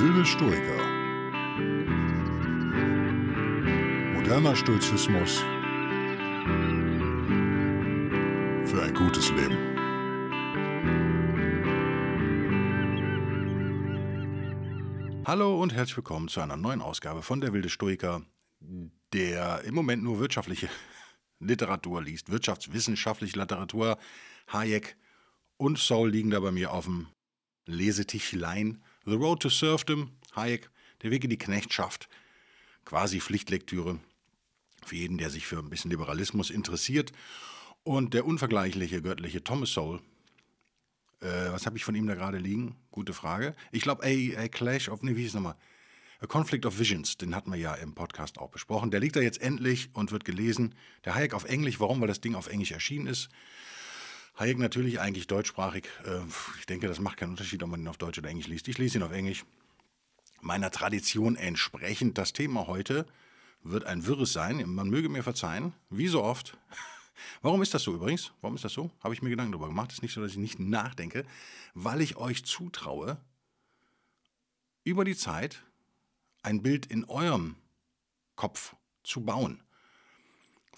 wilde Stoiker. Moderner Stoizismus für ein gutes Leben. Hallo und herzlich willkommen zu einer neuen Ausgabe von Der wilde Stoiker, der im Moment nur wirtschaftliche Literatur liest, wirtschaftswissenschaftliche Literatur. Hayek und Saul liegen da bei mir auf dem Lesetischlein The Road to Serfdom, Hayek, Der Weg in die Knechtschaft. Quasi Pflichtlektüre für jeden, der sich für ein bisschen Liberalismus interessiert. Und der unvergleichliche göttliche Thomas Sowell. Äh, was habe ich von ihm da gerade liegen? Gute Frage. Ich glaube, A, Clash of, nee, wie hieß es nochmal? A Conflict of Visions, den hatten wir ja im Podcast auch besprochen. Der liegt da jetzt endlich und wird gelesen. Der Hayek auf Englisch, warum? Weil das Ding auf Englisch erschienen ist. Hayek natürlich eigentlich deutschsprachig. Äh, ich denke, das macht keinen Unterschied, ob man ihn auf Deutsch oder Englisch liest. Ich lese ihn auf Englisch. Meiner Tradition entsprechend, das Thema heute wird ein wirres sein. Man möge mir verzeihen, wie so oft. Warum ist das so übrigens? Warum ist das so? Habe ich mir Gedanken darüber gemacht. Es ist nicht so, dass ich nicht nachdenke, weil ich euch zutraue, über die Zeit ein Bild in eurem Kopf zu bauen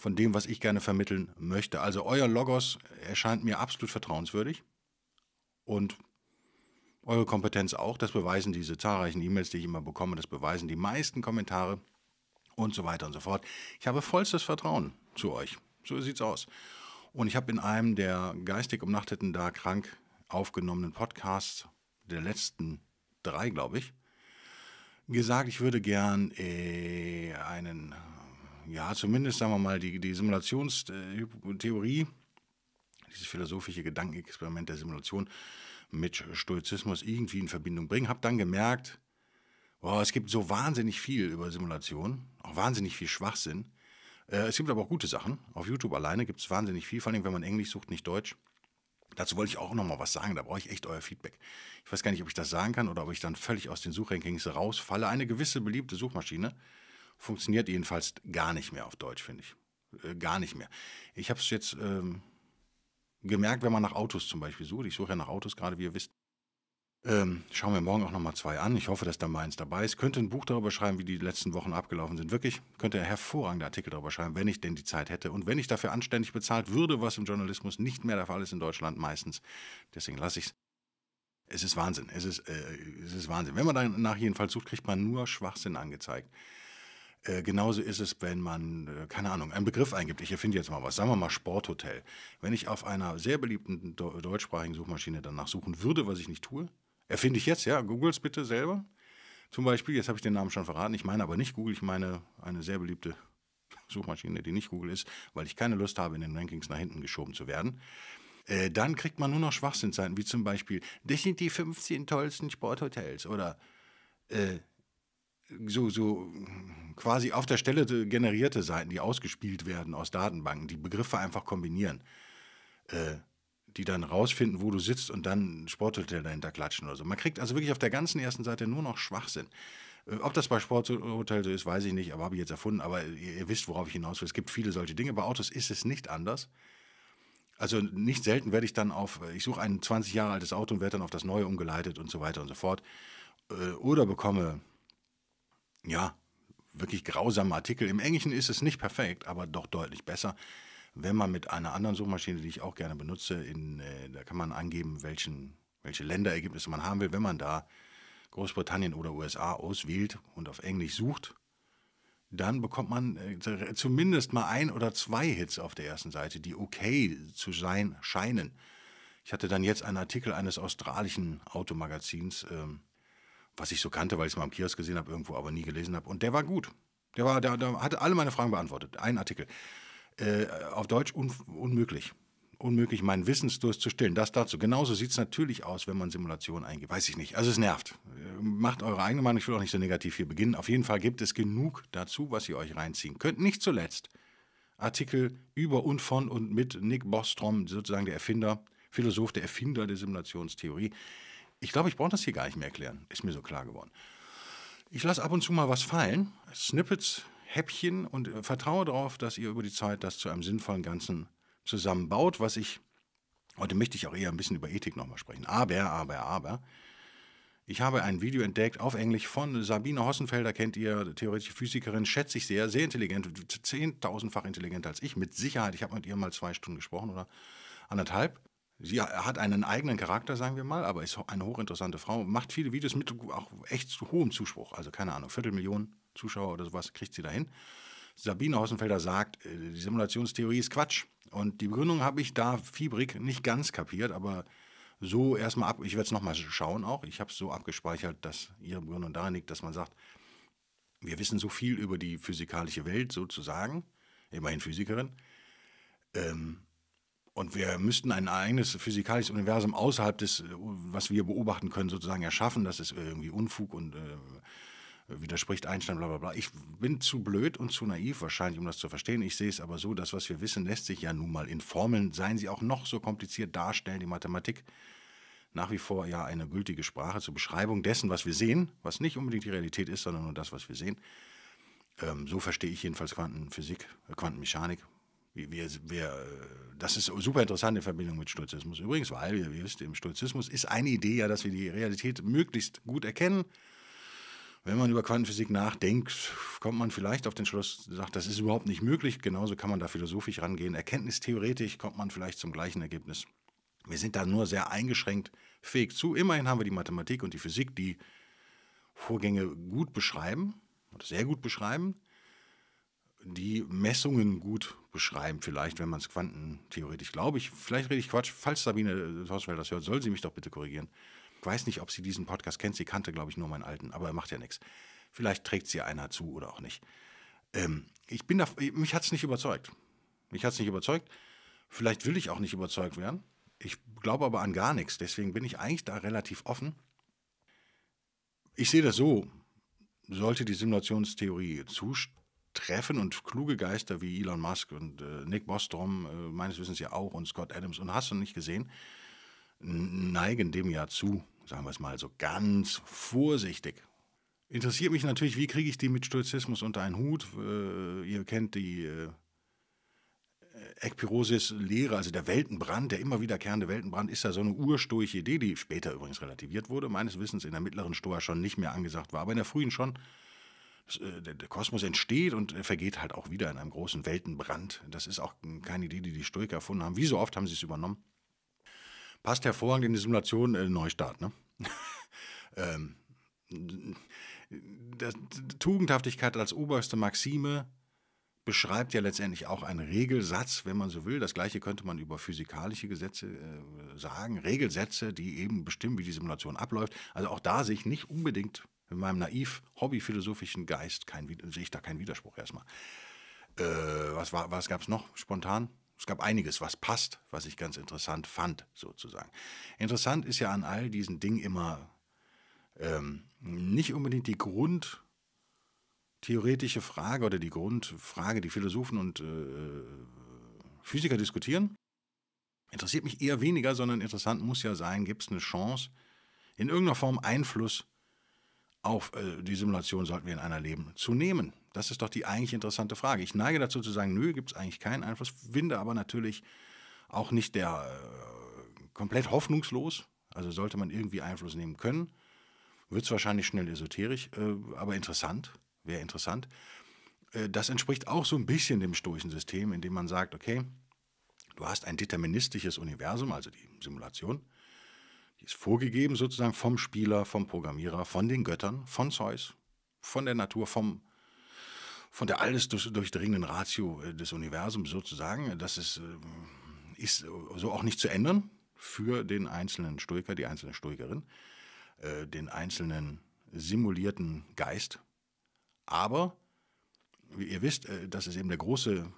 von dem, was ich gerne vermitteln möchte. Also euer Logos erscheint mir absolut vertrauenswürdig und eure Kompetenz auch. Das beweisen diese zahlreichen E-Mails, die ich immer bekomme, das beweisen die meisten Kommentare und so weiter und so fort. Ich habe vollstes Vertrauen zu euch. So sieht's aus. Und ich habe in einem der geistig umnachteten, da krank aufgenommenen Podcasts der letzten drei, glaube ich, gesagt, ich würde gern äh, einen ja, zumindest sagen wir mal, die, die Simulationstheorie, äh, dieses philosophische Gedankenexperiment der Simulation mit Stoizismus irgendwie in Verbindung bringen. Habe dann gemerkt, boah, es gibt so wahnsinnig viel über Simulation, auch wahnsinnig viel Schwachsinn. Äh, es gibt aber auch gute Sachen. Auf YouTube alleine gibt es wahnsinnig viel, vor allem wenn man Englisch sucht, nicht Deutsch. Dazu wollte ich auch nochmal was sagen, da brauche ich echt euer Feedback. Ich weiß gar nicht, ob ich das sagen kann oder ob ich dann völlig aus den Suchrankings rausfalle. Eine gewisse beliebte Suchmaschine funktioniert jedenfalls gar nicht mehr auf Deutsch, finde ich. Äh, gar nicht mehr. Ich habe es jetzt ähm, gemerkt, wenn man nach Autos zum Beispiel sucht. Ich suche ja nach Autos gerade, wie ihr wisst. Ähm, schauen wir morgen auch nochmal zwei an. Ich hoffe, dass da meins dabei ist. Könnte ein Buch darüber schreiben, wie die letzten Wochen abgelaufen sind. Wirklich, könnte ein hervorragender Artikel darüber schreiben, wenn ich denn die Zeit hätte. Und wenn ich dafür anständig bezahlt würde, was im Journalismus nicht mehr der Fall ist in Deutschland meistens. Deswegen lasse ich es. Es ist Wahnsinn. Es ist, äh, es ist Wahnsinn. Wenn man danach jedenfalls sucht, kriegt man nur Schwachsinn angezeigt. Äh, genauso ist es, wenn man, äh, keine Ahnung, einen Begriff eingibt. Ich erfinde jetzt mal was. Sagen wir mal Sporthotel. Wenn ich auf einer sehr beliebten do deutschsprachigen Suchmaschine danach suchen würde, was ich nicht tue, erfinde ich jetzt, ja, googles bitte selber. Zum Beispiel, jetzt habe ich den Namen schon verraten, ich meine aber nicht Google, ich meine eine sehr beliebte Suchmaschine, die nicht Google ist, weil ich keine Lust habe, in den Rankings nach hinten geschoben zu werden äh, dann kriegt man nur noch Schwachsinnseiten, wie zum Beispiel, das sind die 15 tollsten Sporthotels oder äh, so, so quasi auf der Stelle generierte Seiten, die ausgespielt werden aus Datenbanken, die Begriffe einfach kombinieren, äh, die dann rausfinden, wo du sitzt und dann Sporthotel dahinter klatschen oder so. Man kriegt also wirklich auf der ganzen ersten Seite nur noch Schwachsinn. Äh, ob das bei Sporthotel so ist, weiß ich nicht, aber habe ich jetzt erfunden. Aber ihr, ihr, wisst, worauf ich hinaus will. Es gibt viele solche Dinge. Bei Autos ist es nicht anders. Also nicht selten werde ich dann auf, ich suche ein 20 Jahre altes Auto und werde dann auf das neue umgeleitet und so weiter und so fort. Äh, oder bekomme ja, wirklich grausamer Artikel. Im Englischen ist es nicht perfekt, aber doch deutlich besser. Wenn man mit einer anderen Suchmaschine, die ich auch gerne benutze, in, äh, da kann man angeben, welchen, welche Länderergebnisse man haben will. Wenn man da Großbritannien oder USA auswählt und auf Englisch sucht, dann bekommt man äh, zumindest mal ein oder zwei Hits auf der ersten Seite, die okay zu sein scheinen. Ich hatte dann jetzt einen Artikel eines australischen Automagazins. Ähm, was ich so kannte, weil ich es mal am Kiosk gesehen habe, irgendwo, aber nie gelesen habe. Und der war gut. Der, war, der, der hatte alle meine Fragen beantwortet. Ein Artikel. Äh, auf Deutsch un, unmöglich. Unmöglich, meinen Wissensdurst zu stillen. Das dazu. Genauso sieht es natürlich aus, wenn man Simulationen eingibt. Weiß ich nicht. Also es nervt. Macht eure eigene Meinung. Ich will auch nicht so negativ hier beginnen. Auf jeden Fall gibt es genug dazu, was ihr euch reinziehen könnt. Nicht zuletzt Artikel über und von und mit Nick Bostrom, sozusagen der Erfinder, Philosoph, der Erfinder der Simulationstheorie ich glaube, ich brauche das hier gar nicht mehr erklären, ist mir so klar geworden. Ich lasse ab und zu mal was fallen, Snippets, Häppchen und äh, vertraue darauf, dass ihr über die Zeit das zu einem sinnvollen Ganzen zusammenbaut, was ich, heute möchte ich auch eher ein bisschen über Ethik nochmal sprechen, aber, aber, aber, ich habe ein Video entdeckt auf Englisch von Sabine Hossenfelder, kennt ihr, theoretische Physikerin, schätze ich sehr, sehr intelligent, zehntausendfach intelligenter als ich, mit Sicherheit. Ich habe mit ihr mal zwei Stunden gesprochen oder anderthalb. Sie hat einen eigenen Charakter, sagen wir mal, aber ist eine hochinteressante Frau. Macht viele Videos mit auch echt zu hohem Zuspruch. Also keine Ahnung, Viertelmillion Zuschauer oder sowas kriegt sie dahin. Sabine Hossenfelder sagt, äh, die Simulationstheorie ist Quatsch. Und die Begründung habe ich da fiebrig nicht ganz kapiert, aber so erstmal ab. Ich werde es nochmal schauen auch. Ich habe es so abgespeichert, dass ihre Begründung darin liegt, dass man sagt, wir wissen so viel über die physikalische Welt sozusagen, immerhin Physikerin. Ähm, und wir müssten ein eigenes physikalisches Universum außerhalb des, äh, was wir beobachten können, sozusagen erschaffen. Das ist irgendwie Unfug und äh, widerspricht Einstein, bla bla bla. Ich bin zu blöd und zu naiv wahrscheinlich, um das zu verstehen. Ich sehe es aber so, das, was wir wissen, lässt sich ja nun mal in Formeln, seien sie auch noch so kompliziert darstellen, die Mathematik nach wie vor ja eine gültige Sprache zur Beschreibung dessen, was wir sehen, was nicht unbedingt die Realität ist, sondern nur das, was wir sehen. Ähm, so verstehe ich jedenfalls Quantenphysik, äh, Quantenmechanik, wir, wir, äh, das ist super interessant in Verbindung mit Stoizismus. Übrigens, weil, wie ihr wisst, im Stoizismus ist eine Idee ja, dass wir die Realität möglichst gut erkennen. Wenn man über Quantenphysik nachdenkt, kommt man vielleicht auf den Schluss, sagt, das ist überhaupt nicht möglich. Genauso kann man da philosophisch rangehen. Erkenntnistheoretisch kommt man vielleicht zum gleichen Ergebnis. Wir sind da nur sehr eingeschränkt fähig zu. Immerhin haben wir die Mathematik und die Physik, die Vorgänge gut beschreiben oder sehr gut beschreiben, die Messungen gut beschreiben. Vielleicht, wenn man es quantentheoretisch glaube ich, vielleicht rede ich Quatsch. Falls Sabine äh, Horsfeld das hört, soll sie mich doch bitte korrigieren. Ich weiß nicht, ob sie diesen Podcast kennt. Sie kannte, glaube ich, nur meinen alten, aber er macht ja nichts. Vielleicht trägt sie einer zu oder auch nicht. Ähm, ich bin da, mich hat es nicht überzeugt. Mich hat es nicht überzeugt. Vielleicht will ich auch nicht überzeugt werden. Ich glaube aber an gar nichts. Deswegen bin ich eigentlich da relativ offen. Ich sehe das so, sollte die Simulationstheorie zustimmen, treffen und kluge Geister wie Elon Musk und äh, Nick Bostrom, äh, meines Wissens ja auch, und Scott Adams und hast du nicht gesehen, neigen dem ja zu, sagen wir es mal so ganz vorsichtig. Interessiert mich natürlich, wie kriege ich die mit Stoizismus unter einen Hut? Äh, ihr kennt die äh, äh Ekpirosis-Lehre, also der Weltenbrand, der immer wiederkehrende Weltenbrand, ist ja so eine urstoische Idee, die später übrigens relativiert wurde, meines Wissens in der mittleren Stoa schon nicht mehr angesagt war, aber in der frühen schon äh, der Kosmos entsteht und vergeht halt auch wieder in einem großen Weltenbrand. Das ist auch keine Idee, die die Stoiker erfunden haben. Wie so oft haben sie es übernommen. Passt hervorragend in die Simulation äh, Neustart. Ne? ähm, das, Tugendhaftigkeit als oberste Maxime beschreibt ja letztendlich auch einen Regelsatz, wenn man so will. Das gleiche könnte man über physikalische Gesetze äh, sagen. Regelsätze, die eben bestimmen, wie die Simulation abläuft. Also auch da sich nicht unbedingt mit meinem naiv hobbyphilosophischen Geist kein, sehe ich da keinen Widerspruch erstmal. Äh, was was gab es noch spontan? Es gab einiges, was passt, was ich ganz interessant fand, sozusagen. Interessant ist ja an all diesen Dingen immer ähm, nicht unbedingt die grundtheoretische Frage oder die Grundfrage, die Philosophen und äh, Physiker diskutieren. Interessiert mich eher weniger, sondern interessant muss ja sein, gibt es eine Chance, in irgendeiner Form Einfluss zu auf äh, die Simulation sollten wir in einer leben, zu nehmen? Das ist doch die eigentlich interessante Frage. Ich neige dazu zu sagen, nö, gibt es eigentlich keinen Einfluss, finde aber natürlich auch nicht der äh, komplett hoffnungslos. Also sollte man irgendwie Einfluss nehmen können, wird es wahrscheinlich schnell esoterisch, äh, aber interessant, wäre interessant. Äh, das entspricht auch so ein bisschen dem stoischen System, in man sagt, okay, du hast ein deterministisches Universum, also die Simulation, die ist vorgegeben sozusagen vom Spieler, vom Programmierer, von den Göttern, von Zeus, von der Natur, vom, von der alles durchdringenden Ratio äh, des Universums sozusagen. Das ist, äh, ist so auch nicht zu ändern für den einzelnen Stoiker, die einzelne Stoikerin, äh, den einzelnen simulierten Geist. Aber, wie ihr wisst, das ist eben der große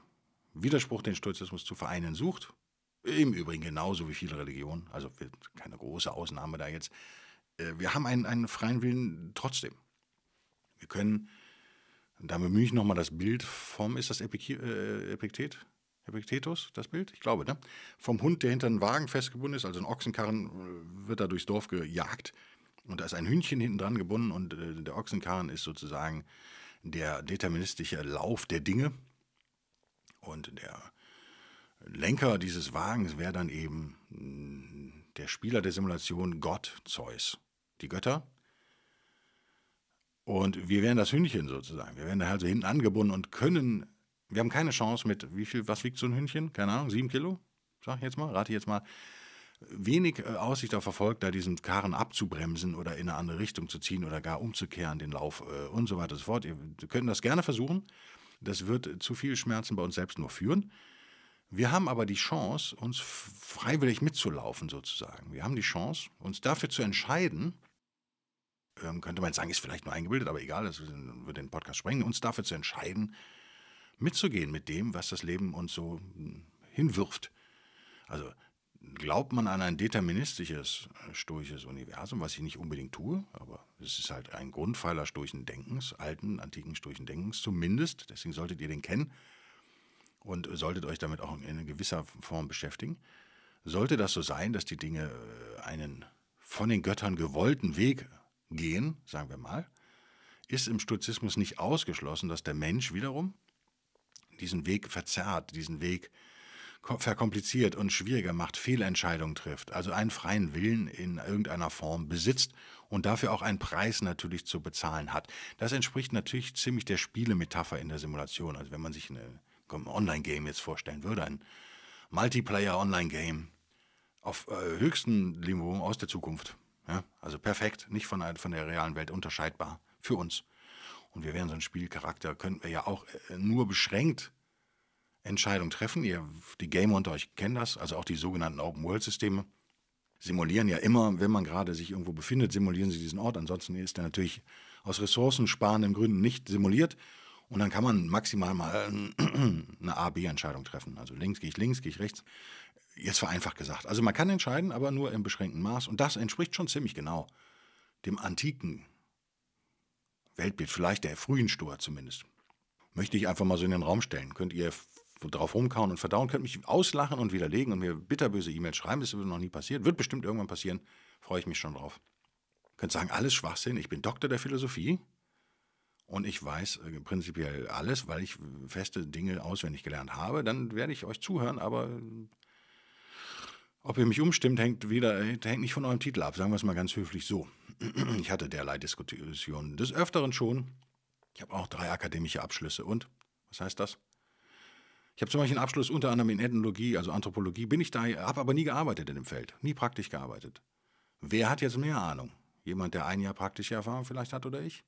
Widerspruch, den Stoizismus zu vereinen sucht. Im Übrigen genauso wie viele Religionen, also keine große Ausnahme da jetzt. Äh, wir haben einen, einen freien Willen trotzdem. Wir können, da bemühe ich nochmal das Bild vom, ist das Epik äh, Epiktet? Epiktetus, das Bild? Ich glaube, ne? Vom Hund, der hinter einem Wagen festgebunden ist, also ein Ochsenkarren, äh, wird da durchs Dorf gejagt. Und da ist ein Hündchen hinten dran gebunden und äh, der Ochsenkarren ist sozusagen der deterministische Lauf der Dinge. Und der Lenker dieses Wagens wäre dann eben mm, der Spieler der Simulation Gott Zeus, die Götter. Und wir wären das Hündchen sozusagen. Wir wären da halt hinten angebunden und können, wir haben keine Chance mit, wie viel, was wiegt so ein Hündchen? Keine Ahnung, sieben Kilo? Sag ich jetzt mal, rate ich jetzt mal. Wenig äh, Aussicht auf Erfolg, da diesen Karren abzubremsen oder in eine andere Richtung zu ziehen oder gar umzukehren, den Lauf äh, und so weiter und so fort. Wir könnt das gerne versuchen. Das wird zu viel Schmerzen bei uns selbst nur führen. Wir haben aber die Chance, uns freiwillig mitzulaufen sozusagen. Wir haben die Chance, uns dafür zu entscheiden, ähm, könnte man sagen, ist vielleicht nur eingebildet, aber egal, das wird den Podcast sprengen, uns dafür zu entscheiden, mitzugehen mit dem, was das Leben uns so hm, hinwirft. Also glaubt man an ein deterministisches, äh, stoisches Universum, was ich nicht unbedingt tue, aber es ist halt ein Grundpfeiler stoischen Denkens, alten, antiken stoischen Denkens zumindest, deswegen solltet ihr den kennen, und solltet euch damit auch in gewisser Form beschäftigen. Sollte das so sein, dass die Dinge äh, einen von den Göttern gewollten Weg gehen, sagen wir mal, ist im Stoizismus nicht ausgeschlossen, dass der Mensch wiederum diesen Weg verzerrt, diesen Weg verkompliziert und schwieriger macht, Fehlentscheidungen trifft, also einen freien Willen in irgendeiner Form besitzt und dafür auch einen Preis natürlich zu bezahlen hat. Das entspricht natürlich ziemlich der Spielemetapher in der Simulation. Also wenn man sich eine, Online-Game jetzt vorstellen würde, ein Multiplayer-Online-Game auf äh, höchstem Niveau aus der Zukunft. Ja? Also perfekt, nicht von, von der realen Welt unterscheidbar für uns. Und wir wären so ein Spielcharakter, könnten wir ja auch äh, nur beschränkt Entscheidungen treffen. Ihr, die Gamer unter euch kennen das, also auch die sogenannten Open-World-Systeme simulieren ja immer, wenn man gerade sich irgendwo befindet, simulieren sie diesen Ort. Ansonsten ist er natürlich aus ressourcensparenden Gründen nicht simuliert. Und dann kann man maximal mal äh, eine A-B-Entscheidung treffen. Also links gehe ich links, gehe ich rechts. Jetzt vereinfacht gesagt. Also man kann entscheiden, aber nur im beschränkten Maß. Und das entspricht schon ziemlich genau dem antiken Weltbild, vielleicht der frühen Stoa zumindest. Möchte ich einfach mal so in den Raum stellen. Könnt ihr drauf rumkauen und verdauen, könnt mich auslachen und widerlegen und mir bitterböse E-Mails schreiben. Das ist noch nie passiert. Wird bestimmt irgendwann passieren. Freue ich mich schon drauf. Könnt sagen, alles Schwachsinn. Ich bin Doktor der Philosophie und ich weiß äh, prinzipiell alles, weil ich äh, feste Dinge auswendig gelernt habe, dann werde ich euch zuhören, aber äh, ob ihr mich umstimmt, hängt wieder, hängt nicht von eurem Titel ab, sagen wir es mal ganz höflich so. Ich hatte derlei Diskussionen des Öfteren schon. Ich habe auch drei akademische Abschlüsse und, was heißt das? Ich habe zum Beispiel einen Abschluss unter anderem in Ethnologie, also Anthropologie, bin ich da, habe aber nie gearbeitet in dem Feld, nie praktisch gearbeitet. Wer hat jetzt mehr Ahnung? Jemand, der ein Jahr praktische Erfahrung vielleicht hat oder ich?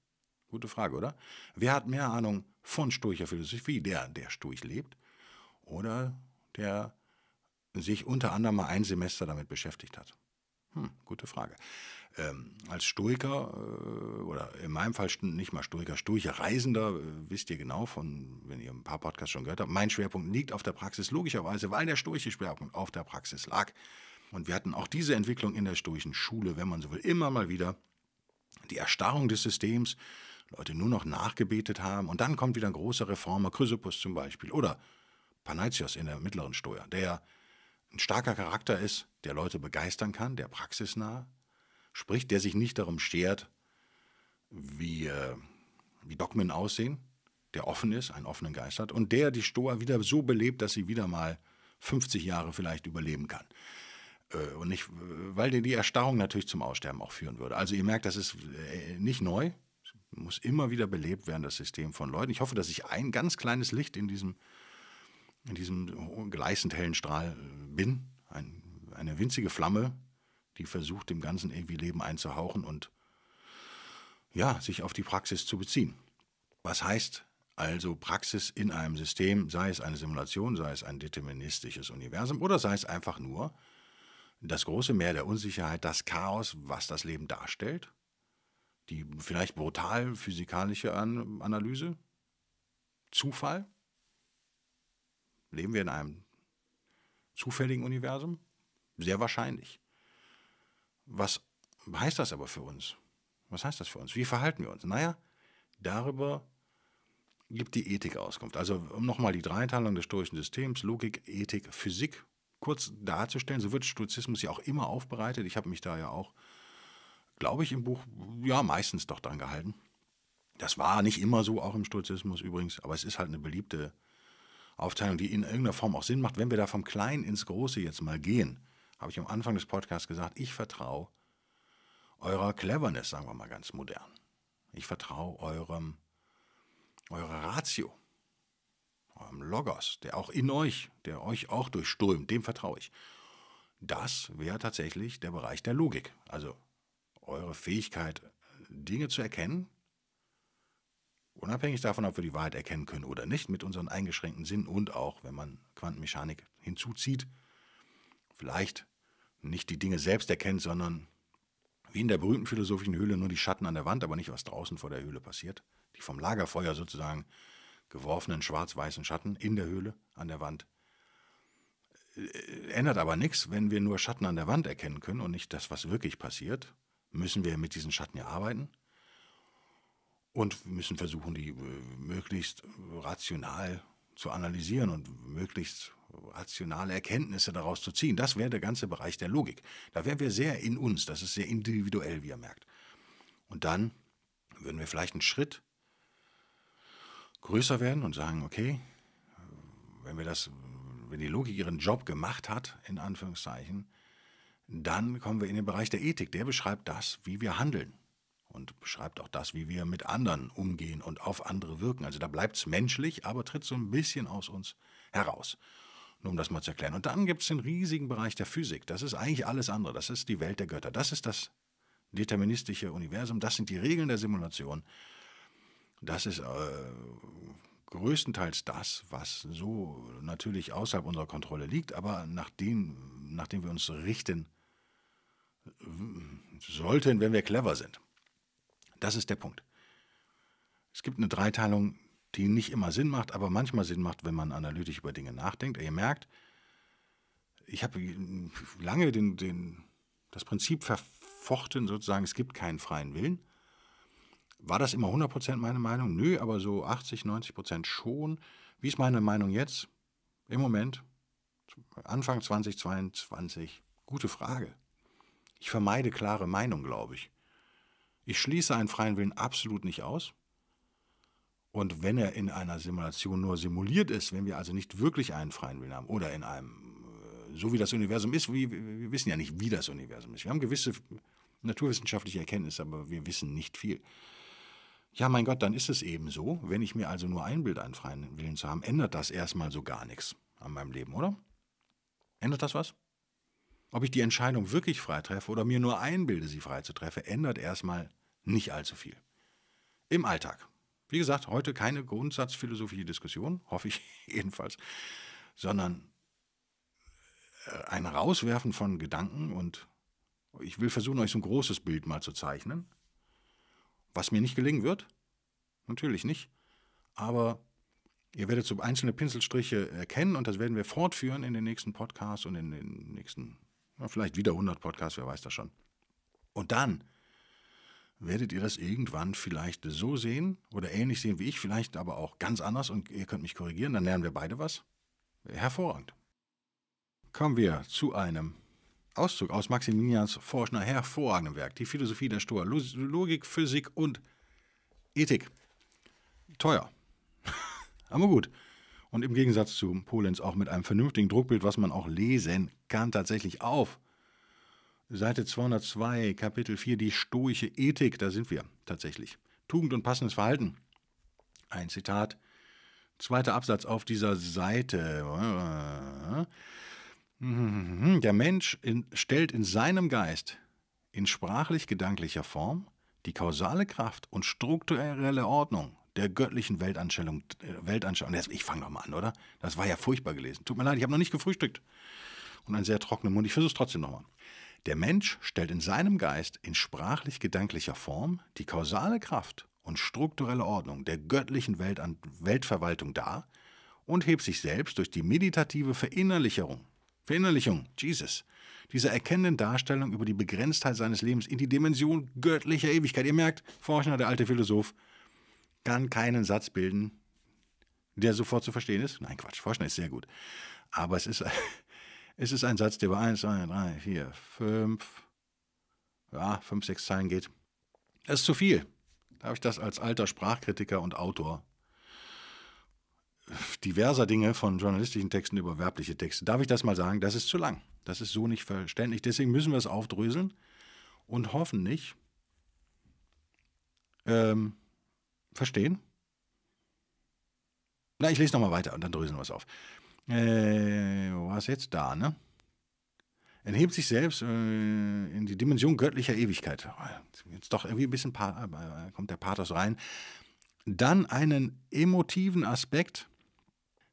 Gute Frage, oder? Wer hat mehr Ahnung von stoischer Philosophie? Der, der stoisch lebt oder der sich unter anderem mal ein Semester damit beschäftigt hat? Hm, gute Frage. Ähm, als Stoiker, äh, oder in meinem Fall nicht mal Stoiker, Stoiker Reisender, äh, wisst ihr genau von, wenn ihr ein paar Podcasts schon gehört habt, mein Schwerpunkt liegt auf der Praxis, logischerweise, weil der stoische Schwerpunkt auf der Praxis lag. Und wir hatten auch diese Entwicklung in der stoischen Schule, wenn man so will, immer mal wieder die Erstarrung des Systems, Leute nur noch nachgebetet haben. Und dann kommt wieder ein großer Reformer, Chrysippus zum Beispiel, oder Panaitios in der mittleren Steuer, der ein starker Charakter ist, der Leute begeistern kann, der praxisnah spricht, der sich nicht darum schert, wie, äh, wie Dogmen aussehen, der offen ist, einen offenen Geist hat und der die Stoa wieder so belebt, dass sie wieder mal 50 Jahre vielleicht überleben kann. Äh, und nicht, äh, weil die Erstarrung natürlich zum Aussterben auch führen würde. Also ihr merkt, das ist nicht neu, muss immer wieder belebt werden, das System von Leuten. Ich hoffe, dass ich ein ganz kleines Licht in diesem, in diesem gleißend hellen Strahl äh, bin. Ein, eine winzige Flamme, die versucht, dem Ganzen irgendwie Leben einzuhauchen und ja, sich auf die Praxis zu beziehen. Was heißt also Praxis in einem System, sei es eine Simulation, sei es ein deterministisches Universum oder sei es einfach nur das große Meer der Unsicherheit, das Chaos, was das Leben darstellt die vielleicht brutal physikalische An Analyse? Zufall? Leben wir in einem zufälligen Universum? Sehr wahrscheinlich. Was heißt das aber für uns? Was heißt das für uns? Wie verhalten wir uns? Naja, darüber gibt die Ethik Auskunft. Also um nochmal die Dreiteilung des stoischen Systems, Logik, Ethik, Physik kurz darzustellen, so wird Stoizismus ja auch immer aufbereitet. Ich habe mich da ja auch glaube ich, im Buch ja meistens doch dran gehalten. Das war nicht immer so, auch im Stoizismus übrigens, aber es ist halt eine beliebte Aufteilung, die in irgendeiner Form auch Sinn macht. Wenn wir da vom Kleinen ins Große jetzt mal gehen, habe ich am Anfang des Podcasts gesagt, ich vertraue eurer Cleverness, sagen wir mal ganz modern. Ich vertraue eurem, eurer Ratio, eurem Logos, der auch in euch, der euch auch durchströmt, dem vertraue ich. Das wäre tatsächlich der Bereich der Logik. Also eure Fähigkeit, Dinge zu erkennen, unabhängig davon, ob wir die Wahrheit erkennen können oder nicht, mit unseren eingeschränkten Sinn und auch, wenn man Quantenmechanik hinzuzieht, vielleicht nicht die Dinge selbst erkennt, sondern wie in der berühmten philosophischen Höhle nur die Schatten an der Wand, aber nicht was draußen vor der Höhle passiert, die vom Lagerfeuer sozusagen geworfenen schwarz-weißen Schatten in der Höhle an der Wand. Äh, ändert aber nichts, wenn wir nur Schatten an der Wand erkennen können und nicht das, was wirklich passiert müssen wir mit diesen Schatten ja arbeiten und müssen versuchen, die äh, möglichst rational zu analysieren und möglichst rationale Erkenntnisse daraus zu ziehen. Das wäre der ganze Bereich der Logik. Da wären wir sehr in uns, das ist sehr individuell, wie ihr merkt. Und dann würden wir vielleicht einen Schritt größer werden und sagen, okay, wenn wir das, wenn die Logik ihren Job gemacht hat, in Anführungszeichen, dann kommen wir in den Bereich der Ethik. Der beschreibt das, wie wir handeln und beschreibt auch das, wie wir mit anderen umgehen und auf andere wirken. Also da bleibt es menschlich, aber tritt so ein bisschen aus uns heraus. Nur um das mal zu erklären. Und dann gibt es den riesigen Bereich der Physik. Das ist eigentlich alles andere. Das ist die Welt der Götter. Das ist das deterministische Universum. Das sind die Regeln der Simulation. Das ist äh, größtenteils das, was so natürlich außerhalb unserer Kontrolle liegt, aber nach, den, nach dem wir uns richten sollten, wenn wir clever sind. Das ist der Punkt. Es gibt eine Dreiteilung, die nicht immer Sinn macht, aber manchmal Sinn macht, wenn man analytisch über Dinge nachdenkt. Ihr merkt, ich habe lange den, den, das Prinzip verfochten, sozusagen, es gibt keinen freien Willen. War das immer 100% meine Meinung? Nö, aber so 80, 90% schon. Wie ist meine Meinung jetzt? Im Moment? Anfang 2022? Gute Frage. Ich vermeide klare Meinung, glaube ich. Ich schließe einen freien Willen absolut nicht aus. Und wenn er in einer Simulation nur simuliert ist, wenn wir also nicht wirklich einen freien Willen haben oder in einem, äh, so wie das Universum ist, wie, wir wissen ja nicht, wie das Universum ist. Wir haben gewisse naturwissenschaftliche Erkenntnisse, aber wir wissen nicht viel. Ja, mein Gott, dann ist es eben so. Wenn ich mir also nur einbilde, einen freien Willen zu haben, ändert das erstmal so gar nichts an meinem Leben, oder? Ändert das was? Ob ich die Entscheidung wirklich frei treffe oder mir nur einbilde, sie frei zu treffen, ändert erstmal nicht allzu viel. Im Alltag. Wie gesagt, heute keine grundsatzphilosophische diskussion hoffe ich jedenfalls, sondern äh, ein Rauswerfen von Gedanken und ich will versuchen, euch so ein großes Bild mal zu zeichnen. Was mir nicht gelingen wird, natürlich nicht, aber ihr werdet so einzelne Pinselstriche erkennen und das werden wir fortführen in den nächsten Podcasts und in den nächsten vielleicht wieder 100 Podcasts, wer weiß das schon. Und dann werdet ihr das irgendwann vielleicht so sehen oder ähnlich sehen wie ich, vielleicht aber auch ganz anders und ihr könnt mich korrigieren, dann lernen wir beide was. Hervorragend. Kommen wir zu einem Auszug aus Maximilians Forschner hervorragendem Werk, die Philosophie der Stoa, Logik, Physik und Ethik. Teuer. aber gut und im Gegensatz zu Polens auch mit einem vernünftigen Druckbild, was man auch lesen kann, tatsächlich auf. Seite 202, Kapitel 4, die stoische Ethik, da sind wir tatsächlich. Tugend und passendes Verhalten. Ein Zitat, zweiter Absatz auf dieser Seite. Der Mensch in, stellt in seinem Geist, in sprachlich-gedanklicher Form, die kausale Kraft und strukturelle Ordnung der göttlichen Weltanschauung. Äh, Weltanschauung. Ich fange mal an, oder? Das war ja furchtbar gelesen. Tut mir leid, ich habe noch nicht gefrühstückt. Und einen sehr trockenen Mund. Ich versuche es trotzdem nochmal. Der Mensch stellt in seinem Geist in sprachlich-gedanklicher Form die kausale Kraft und strukturelle Ordnung der göttlichen Weltan Weltverwaltung dar und hebt sich selbst durch die meditative Verinnerlichung, Verinnerlichung, Jesus, dieser erkennenden Darstellung über die Begrenztheit seines Lebens in die Dimension göttlicher Ewigkeit. Ihr merkt, Forscher, der alte Philosoph, kann keinen Satz bilden, der sofort zu verstehen ist. Nein, Quatsch, vorstellen ist sehr gut. Aber es ist, es ist ein Satz, der über 1, 2, 3, 4, 5, ja, 5, 6 Zeilen geht. Das ist zu viel. Da habe ich das als alter Sprachkritiker und Autor diverser Dinge von journalistischen Texten über werbliche Texte. Darf ich das mal sagen? Das ist zu lang. Das ist so nicht verständlich. Deswegen müssen wir es aufdröseln und hoffen nicht, ähm, verstehen? Na, ich lese nochmal weiter und dann drüsen wir es auf. Äh, wo war es jetzt? Da, ne? Enthebt sich selbst äh, in die Dimension göttlicher Ewigkeit. Jetzt doch irgendwie ein bisschen pa äh, kommt der Pathos rein. Dann einen emotiven Aspekt,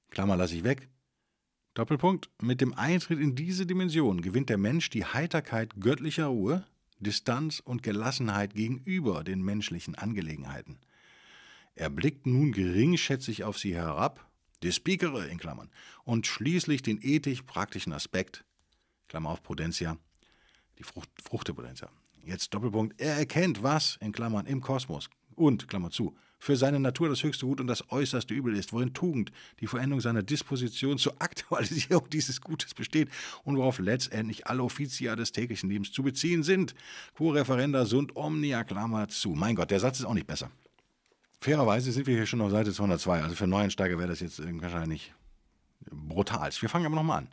Klammer lasse ich weg, Doppelpunkt, mit dem Eintritt in diese Dimension gewinnt der Mensch die Heiterkeit göttlicher Ruhe, Distanz und Gelassenheit gegenüber den menschlichen Angelegenheiten. Er blickt nun geringschätzig auf sie herab, die Speakere in Klammern, und schließlich den ethisch-praktischen Aspekt, Klammer auf Prudentia, die Frucht, Fruchte Prudentia. Jetzt Doppelpunkt, er erkennt, was, in Klammern, im Kosmos und, Klammer zu, für seine Natur das höchste Gut und das äußerste Übel ist, worin Tugend, die Veränderung seiner Disposition zur Aktualisierung dieses Gutes besteht und worauf letztendlich alle Offizier des täglichen Lebens zu beziehen sind. Quo referenda sunt omnia, Klammer zu. Mein Gott, der Satz ist auch nicht besser fairerweise sind wir hier schon auf Seite 202. Also für Neuansteiger wäre das jetzt wahrscheinlich brutal. Wir fangen aber nochmal an.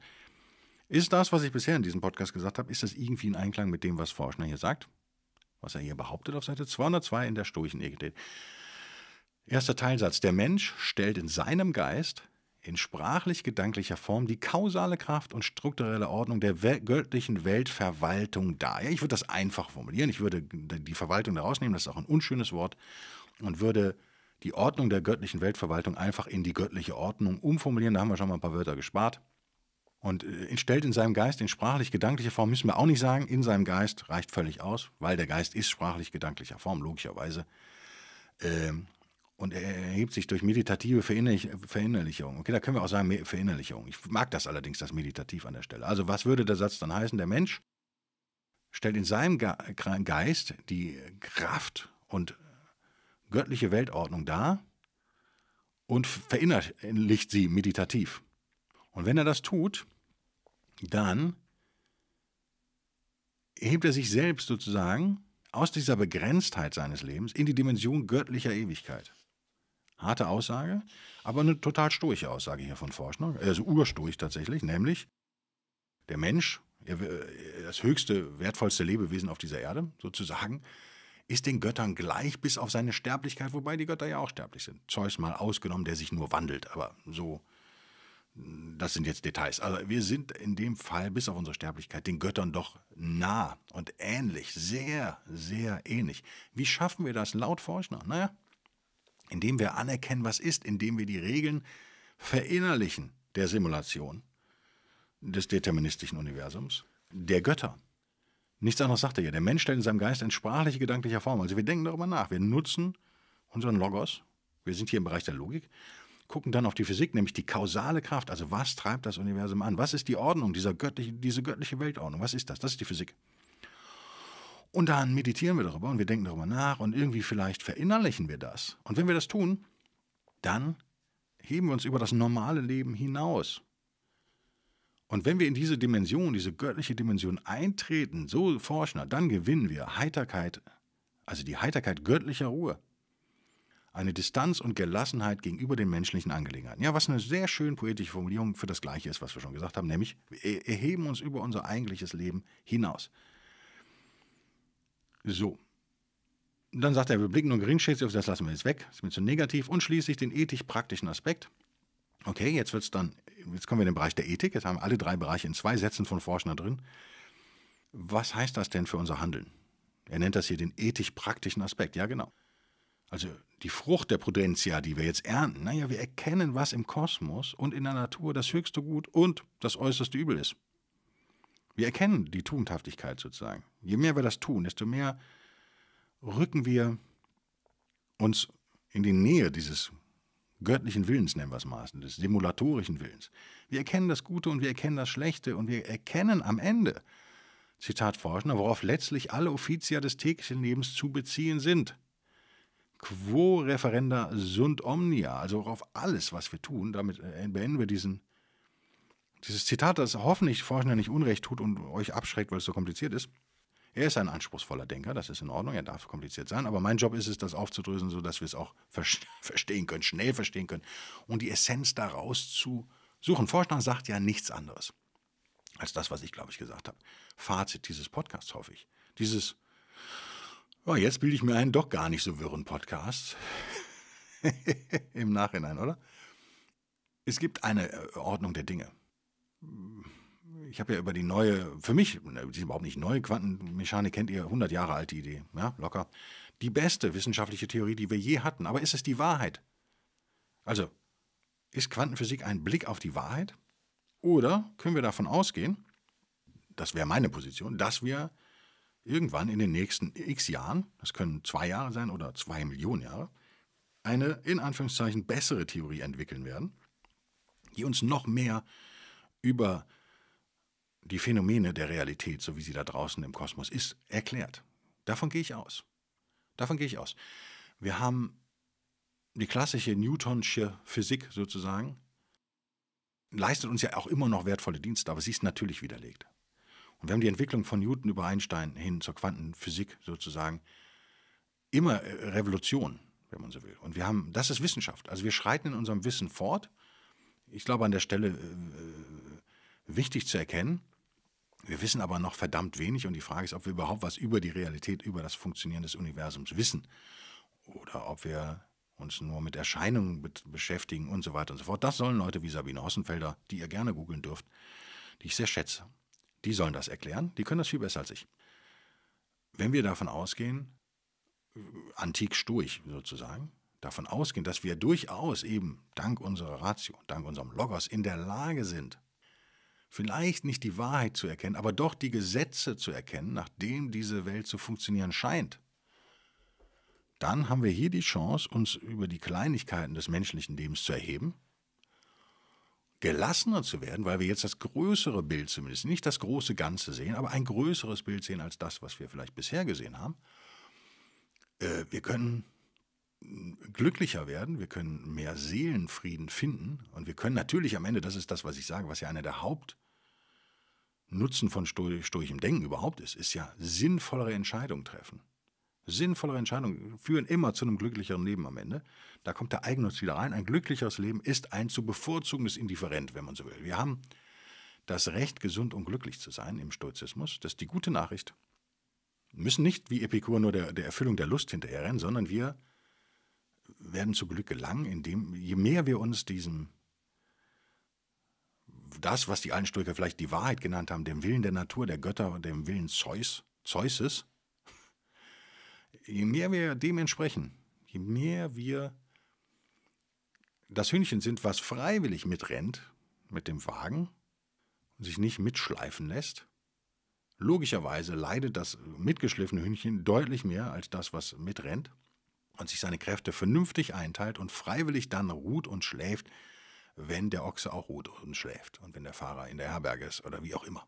Ist das, was ich bisher in diesem Podcast gesagt habe, ist das irgendwie in Einklang mit dem, was Forschner hier sagt? Was er hier behauptet auf Seite 202 in der stoischen Egede. Erster Teilsatz. Der Mensch stellt in seinem Geist in sprachlich-gedanklicher Form die kausale Kraft und strukturelle Ordnung der göttlichen Weltverwaltung dar. Ja, ich würde das einfach formulieren. Ich würde die Verwaltung da rausnehmen. Das ist auch ein unschönes Wort und würde die Ordnung der göttlichen Weltverwaltung einfach in die göttliche Ordnung umformulieren. Da haben wir schon mal ein paar Wörter gespart. Und äh, stellt in seinem Geist, in sprachlich-gedanklicher Form, müssen wir auch nicht sagen, in seinem Geist reicht völlig aus, weil der Geist ist sprachlich-gedanklicher Form, logischerweise. Ähm, und er erhebt sich durch meditative Verinnerlichung. Okay, da können wir auch sagen Verinnerlichung. Ich mag das allerdings, das meditativ an der Stelle. Also was würde der Satz dann heißen? Der Mensch stellt in seinem Geist die Kraft und göttliche Weltordnung dar und verinnerlicht sie meditativ. Und wenn er das tut, dann hebt er sich selbst sozusagen aus dieser Begrenztheit seines Lebens in die Dimension göttlicher Ewigkeit. Harte Aussage, aber eine total stoische Aussage hier von Forschner, also urstoisch tatsächlich, nämlich der Mensch, das höchste, wertvollste Lebewesen auf dieser Erde sozusagen, ist den Göttern gleich bis auf seine Sterblichkeit, wobei die Götter ja auch sterblich sind. Zeus mal ausgenommen, der sich nur wandelt, aber so, das sind jetzt Details. Also wir sind in dem Fall bis auf unsere Sterblichkeit den Göttern doch nah und ähnlich, sehr, sehr ähnlich. Wie schaffen wir das laut Forschner? Naja, indem wir anerkennen, was ist, indem wir die Regeln verinnerlichen der Simulation des deterministischen Universums, der Götter Nichts anderes sagt er hier. Der Mensch stellt in seinem Geist in sprachliche, gedankliche Form. Also wir denken darüber nach. Wir nutzen unseren Logos. Wir sind hier im Bereich der Logik. Gucken dann auf die Physik, nämlich die kausale Kraft. Also was treibt das Universum an? Was ist die Ordnung, dieser göttliche, diese göttliche Weltordnung? Was ist das? Das ist die Physik. Und dann meditieren wir darüber und wir denken darüber nach und irgendwie vielleicht verinnerlichen wir das. Und wenn wir das tun, dann heben wir uns über das normale Leben hinaus. Und wenn wir in diese Dimension, diese göttliche Dimension eintreten, so Forscher, dann gewinnen wir Heiterkeit, also die Heiterkeit göttlicher Ruhe. Eine Distanz und Gelassenheit gegenüber den menschlichen Angelegenheiten. Ja, was eine sehr schön poetische Formulierung für das Gleiche ist, was wir schon gesagt haben, nämlich wir erheben uns über unser eigentliches Leben hinaus. So. Dann sagt er, wir blicken nur geringschätzig auf, das lassen wir jetzt weg, ist mir zu negativ. Und schließlich den ethisch-praktischen Aspekt. Okay, jetzt wird es dann jetzt kommen wir in den Bereich der Ethik, jetzt haben alle drei Bereiche in zwei Sätzen von Forschner drin. Was heißt das denn für unser Handeln? Er nennt das hier den ethisch-praktischen Aspekt, ja genau. Also die Frucht der Prudentia, die wir jetzt ernten, naja, wir erkennen, was im Kosmos und in der Natur das höchste Gut und das äußerste Übel ist. Wir erkennen die Tugendhaftigkeit sozusagen. Je mehr wir das tun, desto mehr rücken wir uns in die Nähe dieses göttlichen Willens nennen wir es maßen, des simulatorischen Willens. Wir erkennen das Gute und wir erkennen das Schlechte und wir erkennen am Ende, Zitat Forschner, worauf letztlich alle Offizier des täglichen Lebens zu beziehen sind. Quo referenda sunt omnia, also auf alles, was wir tun, damit beenden wir diesen, dieses Zitat, das hoffentlich Forschner nicht unrecht tut und euch abschreckt, weil es so kompliziert ist. Er ist ein anspruchsvoller Denker, das ist in Ordnung, er darf kompliziert sein, aber mein Job ist es, das aufzudröseln, sodass wir es auch verstehen können, schnell verstehen können und die Essenz daraus zu suchen. Forschner sagt ja nichts anderes als das, was ich, glaube ich, gesagt habe. Fazit dieses Podcasts, hoffe ich. Dieses, oh, jetzt bilde ich mir einen doch gar nicht so wirren Podcast. Im Nachhinein, oder? Es gibt eine äh, Ordnung der Dinge ich habe ja über die neue, für mich, die ist überhaupt nicht neue Quantenmechanik kennt ihr, 100 Jahre alte Idee, ja, locker. Die beste wissenschaftliche Theorie, die wir je hatten. Aber ist es die Wahrheit? Also, ist Quantenphysik ein Blick auf die Wahrheit? Oder können wir davon ausgehen, das wäre meine Position, dass wir irgendwann in den nächsten x Jahren, das können zwei Jahre sein oder zwei Millionen Jahre, eine in Anführungszeichen bessere Theorie entwickeln werden, die uns noch mehr über die Phänomene der Realität, so wie sie da draußen im Kosmos ist, erklärt. Davon gehe ich aus. Davon gehe ich aus. Wir haben die klassische Newtonsche Physik sozusagen, leistet uns ja auch immer noch wertvolle Dienste, aber sie ist natürlich widerlegt. Und wir haben die Entwicklung von Newton über Einstein hin zur Quantenphysik sozusagen immer äh, Revolution, wenn man so will. Und wir haben, das ist Wissenschaft. Also wir schreiten in unserem Wissen fort. Ich glaube, an der Stelle äh, äh wichtig zu erkennen, wir wissen aber noch verdammt wenig und die Frage ist, ob wir überhaupt was über die Realität, über das Funktionieren des Universums wissen oder ob wir uns nur mit Erscheinungen be beschäftigen und so weiter und so fort. Das sollen Leute wie Sabine Hossenfelder, die ihr gerne googeln dürft, die ich sehr schätze, die sollen das erklären, die können das viel besser als ich. Wenn wir davon ausgehen, antik sturig sozusagen, davon ausgehen, dass wir durchaus eben dank unserer Ratio, dank unserem Logos in der Lage sind, vielleicht nicht die Wahrheit zu erkennen, aber doch die Gesetze zu erkennen, nach denen diese Welt zu funktionieren scheint, dann haben wir hier die Chance, uns über die Kleinigkeiten des menschlichen Lebens zu erheben, gelassener zu werden, weil wir jetzt das größere Bild zumindest, nicht das große Ganze sehen, aber ein größeres Bild sehen als das, was wir vielleicht bisher gesehen haben. Äh, wir können glücklicher werden, wir können mehr Seelenfrieden finden und wir können natürlich am Ende, das ist das, was ich sage, was ja einer der Hauptnutzen von stoischem Denken überhaupt ist, ist ja sinnvollere Entscheidungen treffen. Sinnvollere Entscheidungen führen immer zu einem glücklicheren Leben am Ende. Da kommt der Eigennutz wieder rein. Ein glücklicheres Leben ist ein zu bevorzugendes Indifferent, wenn man so will. Wir haben das Recht, gesund und glücklich zu sein im Stoizismus. Das ist die gute Nachricht. Wir müssen nicht wie Epikur nur der, der Erfüllung der Lust hinterherrennen, sondern wir werden zu Glück gelangen, indem je mehr wir uns diesem das, was die alten Einstürker vielleicht die Wahrheit genannt haben, dem Willen der Natur, der Götter und dem Willen Zeus, Zeuses, je mehr wir dem entsprechen, je mehr wir das Hühnchen sind, was freiwillig mitrennt mit dem Wagen und sich nicht mitschleifen lässt, logischerweise leidet das mitgeschliffene Hühnchen deutlich mehr als das, was mitrennt und sich seine Kräfte vernünftig einteilt und freiwillig dann ruht und schläft, wenn der Ochse auch ruht und schläft und wenn der Fahrer in der Herberge ist oder wie auch immer.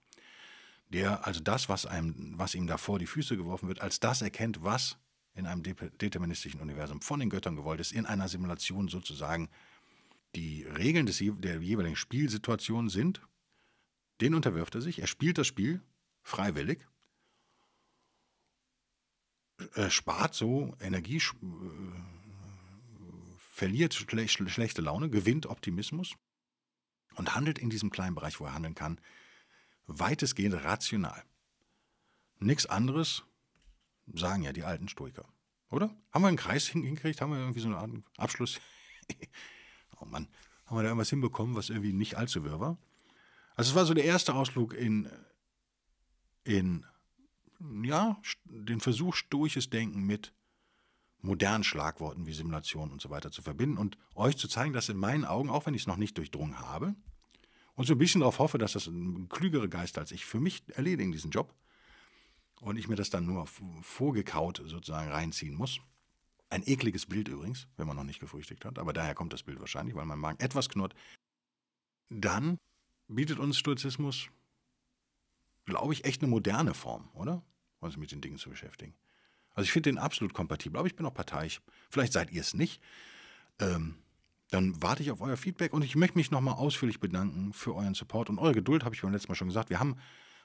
Der also das, was, einem, was ihm davor die Füße geworfen wird, als das erkennt, was in einem deterministischen Universum von den Göttern gewollt ist, in einer Simulation sozusagen die Regeln des, der jeweiligen Spielsituation sind, den unterwirft er sich, er spielt das Spiel freiwillig äh, spart so Energie, äh, verliert schlech schlechte Laune, gewinnt Optimismus und handelt in diesem kleinen Bereich, wo er handeln kann, weitestgehend rational. Nichts anderes sagen ja die alten Stoiker. Oder? Haben wir einen Kreis hingekriegt? Haben wir irgendwie so einen Art Abschluss? oh Mann, haben wir da irgendwas hinbekommen, was irgendwie nicht allzu wirr war? Also es war so der erste Ausflug in, in ja, den Versuch, stoisches Denken mit modernen Schlagworten wie Simulation und so weiter zu verbinden und euch zu zeigen, dass in meinen Augen, auch wenn ich es noch nicht durchdrungen habe, und so ein bisschen darauf hoffe, dass das klügere Geister als ich für mich erledigen diesen Job und ich mir das dann nur vorgekaut sozusagen reinziehen muss. Ein ekliges Bild übrigens, wenn man noch nicht gefrühstückt hat, aber daher kommt das Bild wahrscheinlich, weil mein Magen etwas knurrt. Dann bietet uns Sturzismus glaube ich, echt eine moderne Form, oder? Um also sich mit den Dingen zu beschäftigen. Also ich finde den absolut kompatibel, aber ich bin auch parteiisch. Vielleicht seid ihr es nicht. Ähm, dann warte ich auf euer Feedback und ich möchte mich nochmal ausführlich bedanken für euren Support und eure Geduld, habe ich beim letzten Mal schon gesagt. Wir haben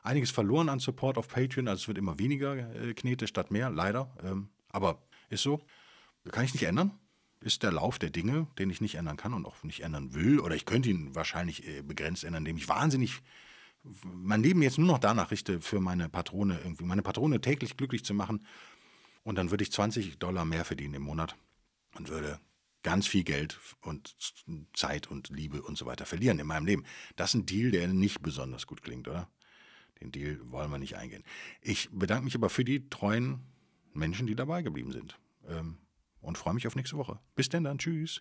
einiges verloren an Support auf Patreon, also es wird immer weniger äh, Knete statt mehr, leider. Ähm, aber ist so. Kann ich nicht ändern. Ist der Lauf der Dinge, den ich nicht ändern kann und auch nicht ändern will. Oder ich könnte ihn wahrscheinlich äh, begrenzt ändern, indem ich wahnsinnig mein Leben jetzt nur noch danach richte, für meine Patrone irgendwie, meine Patrone täglich glücklich zu machen. Und dann würde ich 20 Dollar mehr verdienen im Monat und würde ganz viel Geld und Zeit und Liebe und so weiter verlieren in meinem Leben. Das ist ein Deal, der nicht besonders gut klingt, oder? Den Deal wollen wir nicht eingehen. Ich bedanke mich aber für die treuen Menschen, die dabei geblieben sind. Ähm, und freue mich auf nächste Woche. Bis denn dann. Tschüss.